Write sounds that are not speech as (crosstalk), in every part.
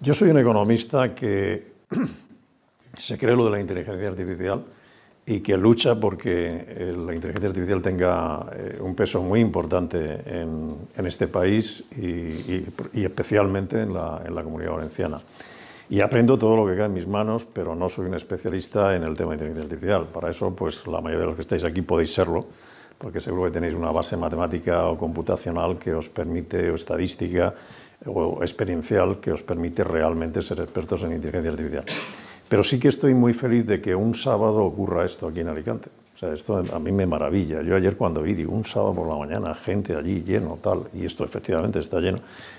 Yo soy un economista que (clears throat) se cree lo de la inteligencia artificial y que lucha porque eh, la inteligencia artificial tenga eh, un peso muy importante en, este país y, especialmente en la, en la, comunidad valenciana. Y aprendo todo lo que cae en mis manos, pero no soy un especialista en el tema de inteligencia artificial. Para eso, pues la mayoría de los que estáis aquí podéis serlo porque seguro que tenéis una base matemática o computacional que os permite, o estadística o experiencial, que os permite realmente ser expertos en inteligencia artificial. Pero sí que estoy muy feliz de que un sábado ocurra esto aquí en Alicante. O sea, esto a mí me maravilla. Yo ayer cuando vi, digo, un sábado por la mañana, gente allí lleno, tal, y esto efectivamente está lleno,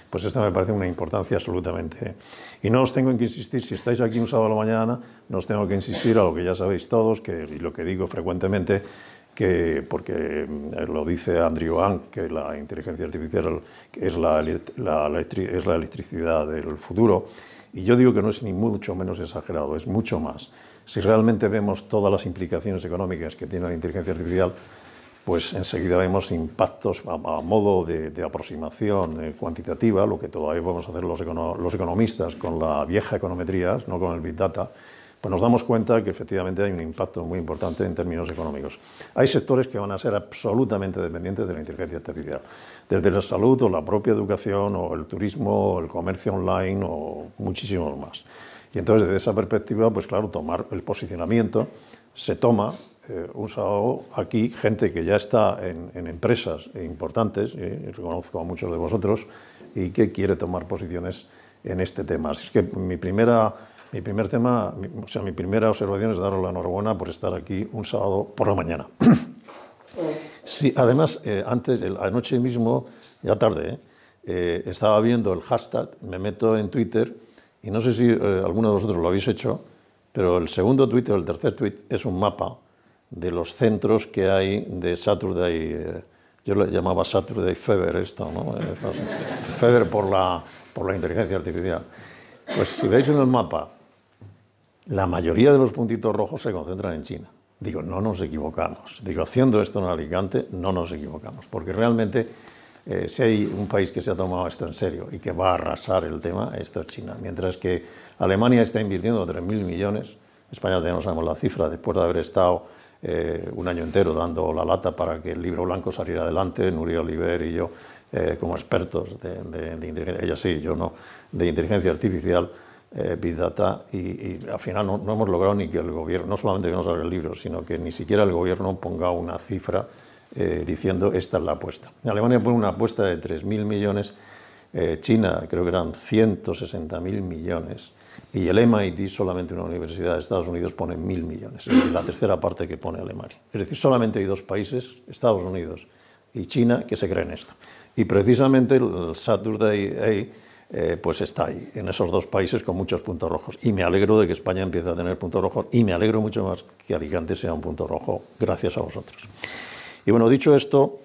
pues esto me parece una importancia absolutamente. Y no os tengo que insistir, si estáis aquí un sábado por la mañana, no os tengo que insistir a lo que ya sabéis todos, que, lo que digo frecuentemente, porque eh, lo dice Andrew Ang, que la inteligencia artificial es la, es la electricidad del futuro, y yo digo que no es ni mucho menos exagerado, es mucho más. Si realmente vemos todas las implicaciones económicas que tiene la inteligencia artificial, pues enseguida vemos impactos a, modo de, aproximación eh, cuantitativa, lo que todavía vamos a hacer los, los, economistas con la vieja econometría, no con el Big Data, pues nos damos cuenta que efectivamente hay un impacto muy importante en términos económicos. Hay sectores que van a ser absolutamente dependientes de la inteligencia artificial, desde la salud o la propia educación o el turismo o el comercio online o muchísimos más. Y entonces desde esa perspectiva, pues claro, tomar el posicionamiento se toma eh, usado aquí gente que ya está en, empresas importantes, eh, reconozco a muchos de vosotros, y que quiere tomar posiciones en este tema. Así es que mi primera mi primer tema, o sea, mi primera observación es daros la enhorabuena por estar aquí un sábado por la mañana. (coughs) sí, además, eh, antes, anoche mismo, ya tarde, eh, eh, estaba viendo el hashtag, me meto en Twitter, y no sé si alguno de vosotros lo habéis hecho, pero el segundo tweet o el tercer tweet es un mapa de los centros que hay de Saturday, yo lo llamaba Saturday Fever esto, ¿no? Fever por la, por la inteligencia artificial. Pues si veis en el mapa la mayoría de los puntitos rojos se concentran en China. Digo, no nos equivocamos. Digo, haciendo esto en Alicante, no nos equivocamos, porque realmente eh, si hay un país que se ha tomado esto en serio y que va a arrasar el tema, esto es China. Mientras que Alemania está invirtiendo 3.000 millones, España tenemos no la cifra, después de haber estado eh, un año entero dando la lata para que el libro blanco saliera adelante, Nuria Oliver y yo, eh, como expertos ella sí, yo no, de inteligencia artificial, eh, Big Data y, al final no, hemos logrado ni que el gobierno, no solamente que nos haga el libro, sino que ni siquiera el gobierno ponga una cifra eh, diciendo esta es la apuesta. Alemania pone una apuesta de 3.000 millones, eh, China creo que eran 160.000 millones y el MIT, solamente una universidad de Estados Unidos, pone 1.000 millones, es la tercera parte que pone Alemania. Es decir, solamente hay dos países, Estados Unidos y China, que se creen esto. Y precisamente el Saturday Day eh, pues está ahí, en esos dos países con muchos puntos rojos. Y me alegro de que España empiece a tener puntos rojos y me alegro mucho más que Alicante sea un punto rojo, gracias a vosotros. Y bueno, dicho esto,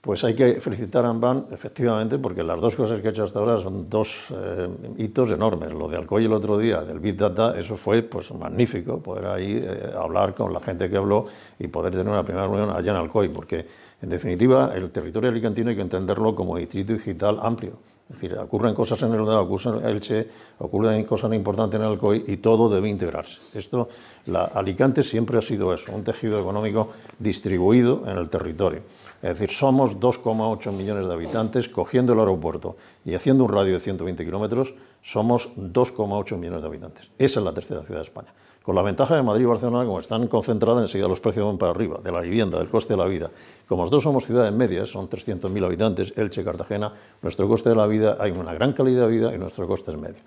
pues hay que felicitar a Amban, efectivamente, porque las dos cosas que he hecho hasta ahora son dos eh, hitos enormes. Lo de Alcoy el otro día, del Big Data, eso fue pues magnífico, poder ahí eh, hablar con la gente que habló y poder tener una primera reunión allá en Alcoy, porque en definitiva el territorio alicantino hay que entenderlo como distrito digital amplio es decir, ocurren cosas en el ocurren en Elche, ocurren cosas importantes en el COI y todo debe integrarse. Esto, la, Alicante siempre ha sido eso, un tejido económico distribuido en el territorio. Es decir, somos 2,8 millones de habitantes, cogiendo el aeropuerto y haciendo un radio de 120 kilómetros, somos 2,8 millones de habitantes. Esa es la tercera ciudad de España. Con la ventaja de Madrid y Barcelona, como están concentradas, enseguida los precios van para arriba, de la vivienda, del coste de la vida. Como dos somos ciudades medias, son 300.000 habitantes, Elche, Cartagena, nuestro coste de la vida, hay una gran calidad de vida y nuestro coste es medio.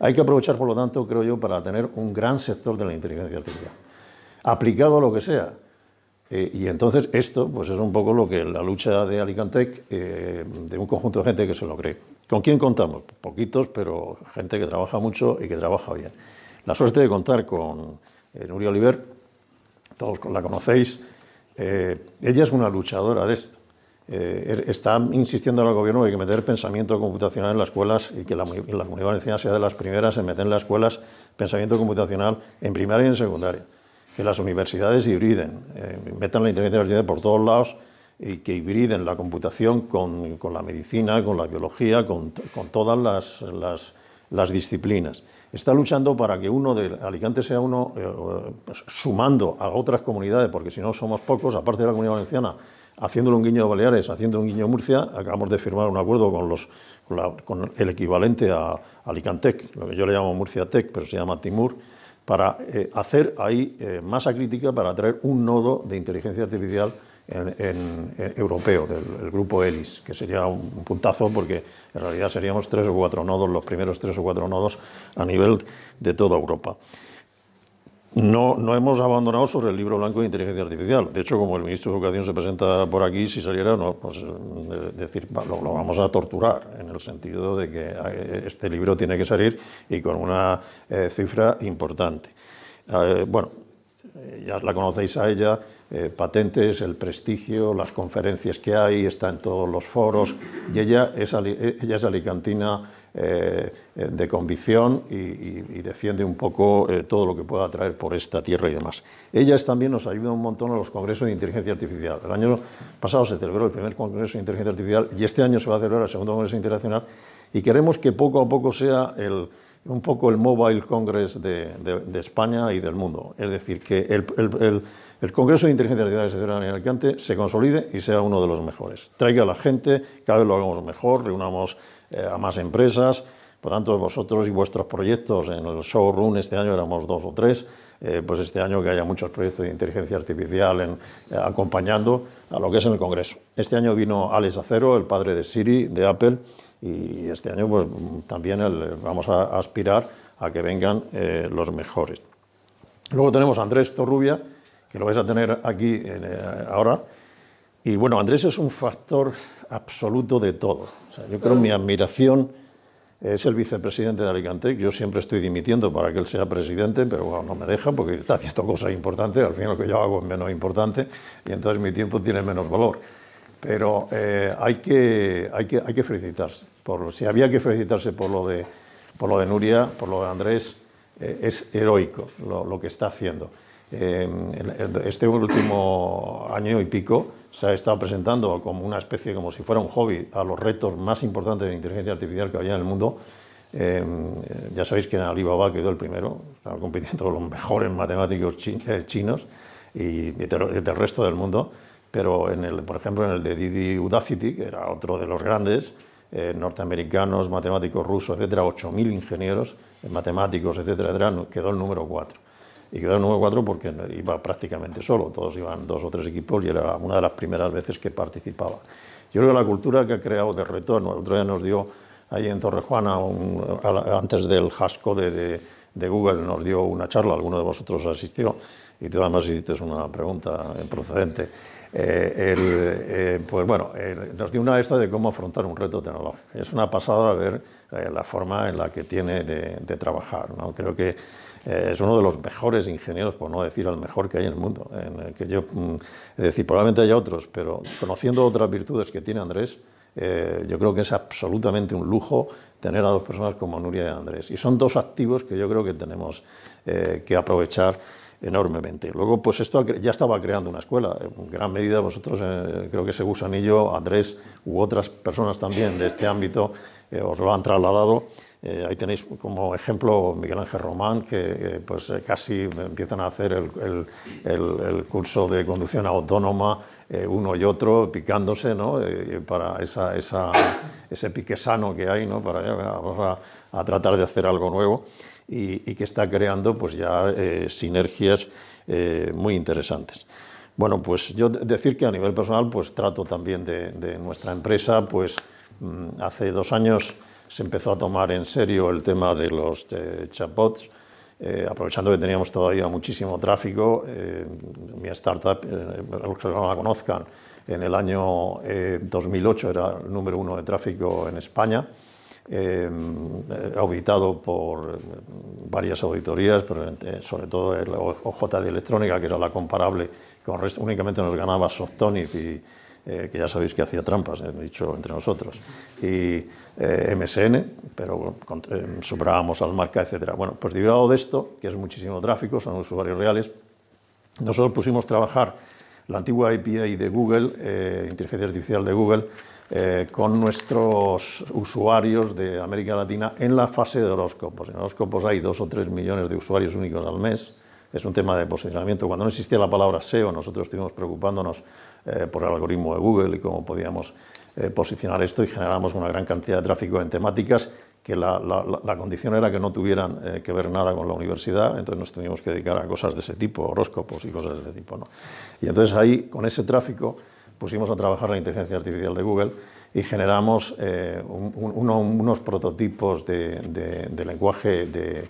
Hay que aprovechar, por lo tanto, creo yo, para tener un gran sector de la inteligencia artificial, aplicado a lo que sea. Eh, y entonces esto pues es un poco lo que la lucha de Alicantec, eh, de un conjunto de gente que se lo cree. ¿Con quién contamos? Poquitos, pero gente que trabaja mucho y que trabaja bien la suerte de contar con eh, Nuria Oliver, todos la conocéis, eh, ella es una luchadora de esto. Eh, er, está insistiendo al gobierno que hay que meter pensamiento computacional en las escuelas y que la, comunidad valenciana sea de las primeras en meter en las escuelas pensamiento computacional en primaria y en secundaria. Que las universidades hibriden, metan la inteligencia artificial por todos lados y que hibriden la computación con, la medicina, con la biología, con, todas las las disciplinas. Está luchando para que uno de Alicante sea uno, eh, pues, sumando a otras comunidades, porque si no somos pocos, aparte de la comunidad valenciana, haciéndole un guiño a Baleares, haciendo un guiño a Murcia, acabamos de firmar un acuerdo con, los, con, el equivalente a Alicantec, lo que yo le llamo Murcia Tech, pero se llama Timur, para eh, hacer ahí eh, masa crítica para traer un nodo de inteligencia artificial en, europeo, del grupo ELIS, que sería un puntazo porque en realidad seríamos tres o cuatro nodos, los primeros tres o cuatro nodos a nivel de toda Europa. No, no, hemos abandonado sobre el libro blanco de inteligencia artificial. De hecho, como el ministro de Educación se presenta por aquí, si saliera, no, pues, decir, lo, vamos a torturar, en el sentido de que eh, este libro tiene que salir y con una eh, cifra importante. Eh, bueno, ya la conocéis a ella, eh, patentes, el prestigio, las conferencias que hay, está en todos los foros, y ella es, e, ella es alicantina eh, de convicción y, defiende un poco eh, todo lo que pueda traer por esta tierra y demás. Ella también nos ayuda un montón a los congresos de inteligencia artificial. El año pasado se celebró el primer congreso de inteligencia artificial y este año se va a celebrar el segundo congreso internacional y queremos que poco a poco sea el un poco el Mobile Congress de, España y del mundo. Es decir, que el, Congreso de Inteligencia Artificial y en Alicante se consolide y sea uno de los mejores. Traiga a la gente, cada vez lo hagamos mejor, reunamos eh, a más empresas. Por tanto, vosotros y vuestros proyectos en el showroom este año éramos dos o tres, eh, pues este año que haya muchos proyectos de inteligencia artificial eh, acompañando a lo que es en el Congreso. Este año vino Alex Acero, el padre de Siri, de Apple, y este año pues, también vamos a aspirar a que vengan eh, los mejores. Luego tenemos a Andrés Torrubia, que lo vais a tener aquí eh, ahora. Y bueno, Andrés es un factor absoluto de todo. yo creo mi admiración es el vicepresidente de Alicante. Yo siempre estoy dimitiendo para que él sea presidente, pero bueno, no me deja porque está haciendo cosas importantes. Al final lo que yo hago es menos importante y entonces mi tiempo tiene menos valor. Pero eh, hay, que, hay, que, hay que felicitarse. si había que felicitarse por lo de, por lo de Nuria, por lo de Andrés, eh, es heroico lo, que está haciendo. Eh, este último año y pico se ha estado presentando como una especie, como si fuera un hobby, a los retos más importantes de inteligencia artificial que había en el mundo. ya sabéis que en Alibaba quedó el primero, estaba compitiendo con los mejores matemáticos chinos y del resto del mundo pero en el, por ejemplo en el de Didi Udacity, que era otro de los grandes, eh, norteamericanos, matemáticos rusos, etcétera, 8.000 ingenieros, matemáticos, etcétera, quedó el número 4. Y quedó el número 4 porque iba prácticamente solo, todos iban dos o tres equipos y era una de las primeras veces que participaba. Yo creo que la cultura que ha creado de retorno, el otro día nos dio ahí en Torrejuana, antes del jasco de, de Google, nos dio una charla, alguno de vosotros asistió, y tú además hiciste una pregunta en procedente. Eh, el, eh, pues bueno, nos dio una esta de cómo afrontar un reto tecnológico. Es una pasada ver eh, la forma en la que tiene de, trabajar. Creo que es uno de los mejores ingenieros, por no decir el mejor que hay en el mundo. En que yo, mm, es decir, probablemente haya otros, pero conociendo otras virtudes que tiene Andrés, yo creo que es absolutamente un lujo tener a dos personas como Nuria y Andrés. Y son dos activos que yo creo que tenemos que aprovechar enormemente. Luego, pues esto ya estaba creando una escuela. En gran medida vosotros, eh, creo que Anillo, Andrés u otras personas también de este ámbito eh, os lo han trasladado. Eh, ahí tenéis como ejemplo Miguel Ángel Román, que pues casi empiezan a hacer el, el, el, curso de conducción autónoma uno y otro, picándose, ¿no? para esa, esa, ese pique sano que hay, ¿no? Para, a, a tratar de hacer algo nuevo y, que está creando pues ya eh, sinergias eh, muy interesantes. Bueno, pues yo decir que a nivel personal pues trato también de, nuestra empresa, pues mm, hace dos años se empezó a tomar en serio el tema de los eh, chatbots, aprovechando que teníamos todavía muchísimo tráfico. mi startup, los que no la conozcan, en el año 2008 era el número uno de tráfico en España eh, auditado por eh, varias auditorías, pero eh, sobre todo el OJ de electrónica, que era la comparable, con resto, únicamente nos ganaba Softonic y eh, que ya sabéis que hacía trampas, he dicho entre nosotros, y MSN, pero superábamos al marca, etc. Bueno, pues derivado de esto, que es muchísimo tráfico, son usuarios reales, nosotros pusimos trabajar la antigua API de Google, eh, inteligencia artificial de Google, eh, con nuestros usuarios de América Latina en la fase de horóscopos. En horóscopos hay dos o tres millones de usuarios únicos al mes. Es un tema de posicionamiento. Cuando no existía la palabra SEO, nosotros estuvimos preocupándonos eh, por el algoritmo de Google y cómo podíamos posicionar esto y generamos una gran cantidad de tráfico en temáticas que la, la, condición era que no tuvieran eh, que ver nada con la universidad, entonces nos teníamos que dedicar a cosas de ese tipo, horóscopos y cosas de ese tipo. ¿no? Y entonces ahí, con ese tráfico, pusimos a trabajar la inteligencia artificial de Google y generamos eh, unos prototipos de, de, lenguaje de,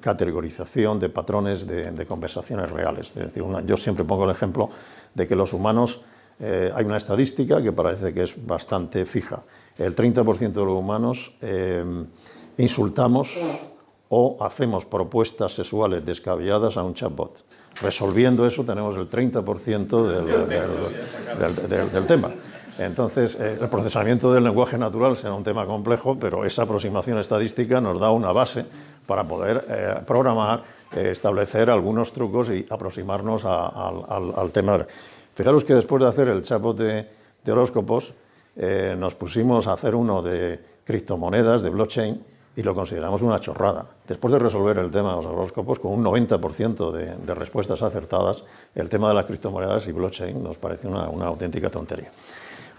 categorización, de patrones de, conversaciones reales. Es decir, una, yo siempre pongo el ejemplo de que los humanos, eh, hay una estadística que parece que es bastante fija el 30% de los humanos eh, insultamos o hacemos propuestas sexuales descabelladas a un chatbot. Resolviendo eso tenemos el 30% del, tema. Entonces, eh, el procesamiento del lenguaje natural será un tema complejo, pero esa aproximación estadística nos da una base para poder eh, programar, establecer algunos trucos y aproximarnos al, tema. Fijaros que después de hacer el chatbot de horóscopos, eh, nos pusimos a hacer uno de criptomonedas, de blockchain, y lo consideramos una chorrada. Después de resolver el tema de los horóscopos con un 90% de, respuestas acertadas, el tema de las criptomonedas y blockchain nos parece una, auténtica tontería.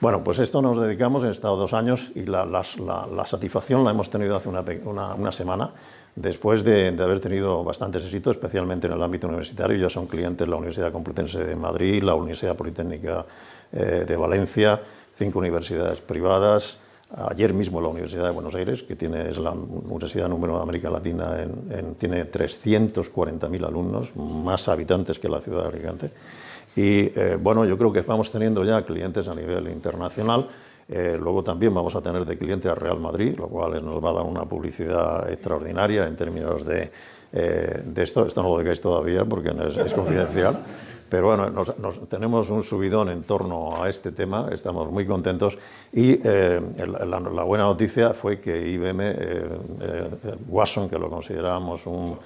Bueno, pues esto nos dedicamos, en estado dos años y la, satisfacción la hemos tenido hace una, semana, después de, haber tenido bastantes éxitos, especialmente en el ámbito universitario. Ya son clientes la Universidad Complutense de Madrid, la Universidad Politécnica eh, de Valencia, cinco universidades privadas, ayer mismo la Universidad de Buenos Aires, que tiene, es la universidad número de América Latina, tiene 340.000 alumnos, más habitantes que la ciudad de Alicante. Y eh, bueno, yo creo que vamos teniendo ya clientes a nivel internacional. Eh, luego también vamos a tener de cliente a Real Madrid, lo cual nos va a dar una publicidad extraordinaria en términos de, eh, de esto. Esto no lo digáis todavía porque es, es confidencial. Pero bueno, nos, tenemos un subidón en torno a este tema, estamos muy contentos y eh, la, buena noticia fue que IBM, eh, eh, Watson, que lo consideramos un,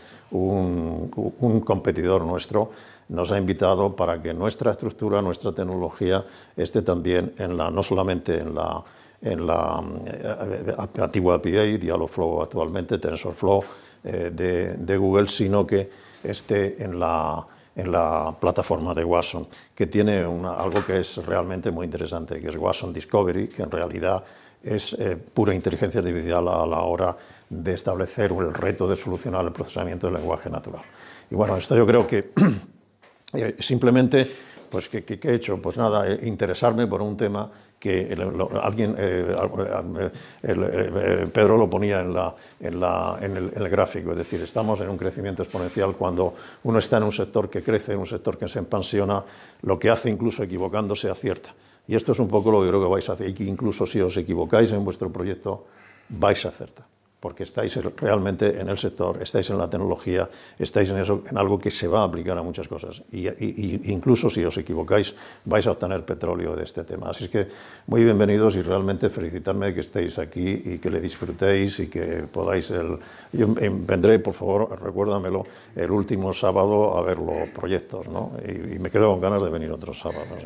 competidor nuestro, nos ha invitado para que nuestra estructura, nuestra tecnología esté también en la, no solamente en la, en la antigua API, Dialogflow actualmente, TensorFlow de, Google, sino que esté en la en la plataforma de Watson, que tiene algo que es realmente muy interesante, que es Watson Discovery, que en realidad es eh, pura inteligencia artificial a la hora de establecer el reto de solucionar el procesamiento del lenguaje natural. Y bueno, esto yo creo que (clears throat) eh, simplemente pues ¿qué, he hecho? Pues nada, eh, interesarme por un tema que alguien, eh, eh, Pedro lo ponía en, la, en, el, gráfico, es decir, estamos en un crecimiento exponencial cuando uno está en un sector que crece, en un sector que se empansiona, lo que hace incluso equivocándose acierta. Y esto es un poco lo que creo que vais a hacer, que incluso si os equivocáis en vuestro proyecto, vais a acertar porque estáis realmente en el sector, estáis en la tecnología, estáis en, eso, en algo que se va a aplicar a muchas cosas. Y, incluso si os equivocáis, vais a obtener petróleo de este tema. Así es que muy bienvenidos y realmente felicitarme de que estéis aquí y que le disfrutéis y que podáis... El, yo vendré, por favor, recuérdamelo, el último sábado a ver los proyectos, ¿no? Y, me quedo con ganas de venir otros sábados.